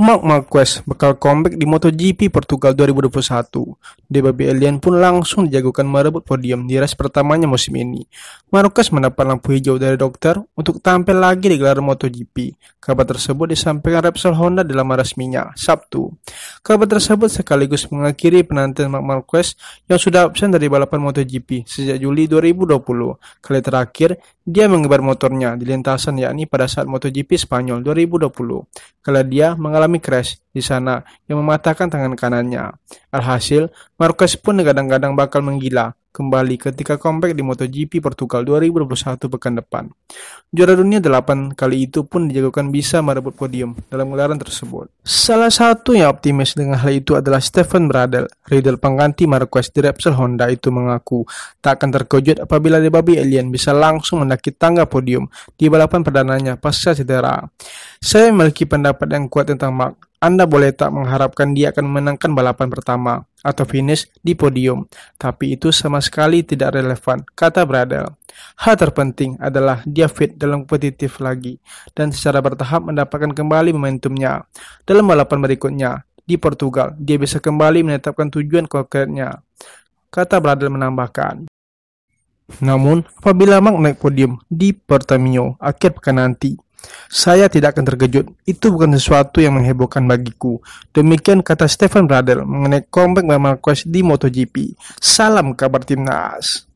Mark Marquez bakal comeback di MotoGP Portugal 2021. Debabi Alien pun langsung dijagokan merebut podium di race pertamanya musim ini. Marquez mendapat lampu hijau dari dokter untuk tampil lagi di gelar MotoGP. Kabar tersebut disampaikan Repsol Honda dalam resminya, Sabtu. Kabar tersebut sekaligus mengakhiri penantian Mark Marquez yang sudah absen dari balapan MotoGP sejak Juli 2020. Kali terakhir, dia mengebar motornya di lintasan yakni pada saat MotoGP Spanyol 2020, kala dia mengalami crash di sana yang mematahkan tangan kanannya. Alhasil, Marquez pun kadang-kadang bakal menggila kembali ketika comeback di MotoGP Portugal 2021 pekan depan. Juara dunia 8 kali itu pun dijagokan bisa merebut podium dalam gelaran tersebut. Salah satu yang optimis dengan hal itu adalah Stefan Bradl. Riddle pengganti Marquez di Repsol Honda itu mengaku tak akan terkejut apabila Debabi Alien bisa langsung mendaki tangga podium di balapan perdananya pasca cedera. Saya memiliki pendapat yang kuat tentang Mark anda boleh tak mengharapkan dia akan menangkan balapan pertama atau finish di podium, tapi itu sama sekali tidak relevan, kata Bradel. Hal terpenting adalah dia fit dalam kompetitif lagi dan secara bertahap mendapatkan kembali momentumnya. Dalam balapan berikutnya, di Portugal, dia bisa kembali menetapkan tujuan konkretnya, kata Bradel menambahkan. Namun, apabila Mark naik podium di Portimao akhir pekan nanti, saya tidak akan terkejut. Itu bukan sesuatu yang menghebohkan bagiku. Demikian kata Stefan Bradl mengenai comeback Marquez di MotoGP. Salam kabar timnas.